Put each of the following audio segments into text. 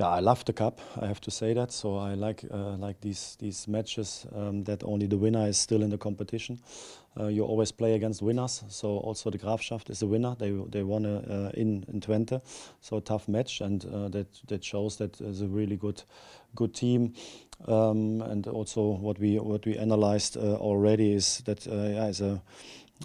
Yeah, I love the cup. I have to say that. So I like uh, like these these matches um, that only the winner is still in the competition. Uh, you always play against winners. So also the Grafschaft is a winner. They they won a, uh, uh, in in Twente, so a tough match, and uh, that that shows that is a really good good team. Um, and also what we what we analyzed uh, already is that yeah, a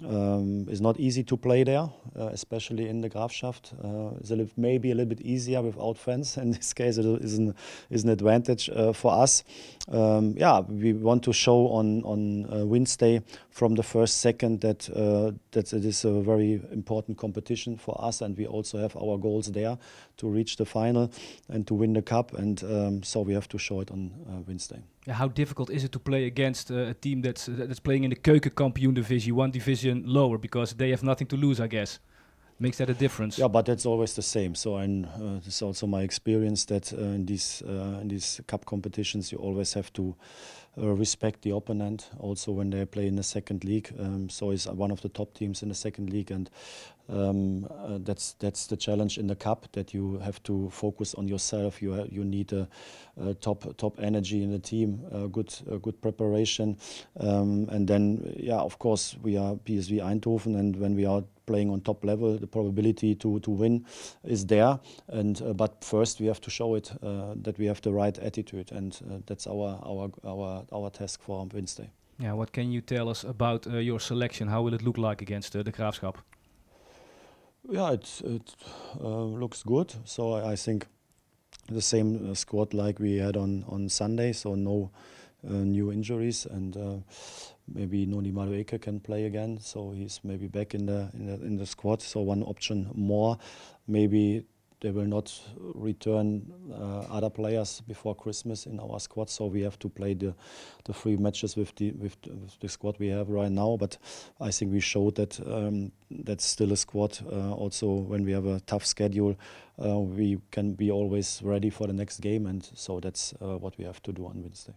um, it's not easy to play there, uh, especially in the Grafschaft. Uh, it's a maybe a little bit easier without fans. In this case, it is an, is an advantage uh, for us. Um, yeah, we want to show on on uh, Wednesday from the first second that uh, that it is a very important competition for us, and we also have our goals there to reach the final and to win the cup. And um, so we have to show it on uh, Wednesday. How difficult is it to play against a team that's that's playing in the Kampioen division, one division? lower because they have nothing to lose, I guess makes that a difference? Yeah, but that's always the same. So, and uh, it's also my experience that uh, in these uh, in these cup competitions, you always have to uh, respect the opponent. Also, when they play in the second league, um, so it's one of the top teams in the second league, and um, uh, that's that's the challenge in the cup that you have to focus on yourself. You uh, you need a, a top top energy in the team, good good preparation, um, and then yeah, of course we are PSV Eindhoven, and when we are playing on top level, the probability to, to win is there. And uh, but first we have to show it uh, that we have the right attitude, and uh, that's our our our our task for Wednesday. Yeah, what can you tell us about uh, your selection? How will it look like against uh, the Graafschap? Yeah, it it uh, looks good. So I, I think the same squad like we had on on Sunday. So no uh, new injuries, and uh, maybe Noni Madueke can play again, so he's maybe back in the, in the in the squad. So one option more, maybe they will not return uh, other players before Christmas in our squad. So we have to play the, the three matches with the with, the, with the squad we have right now. But I think we showed that um, that's still a squad. Uh, also, when we have a tough schedule, uh, we can be always ready for the next game, and so that's uh, what we have to do on Wednesday.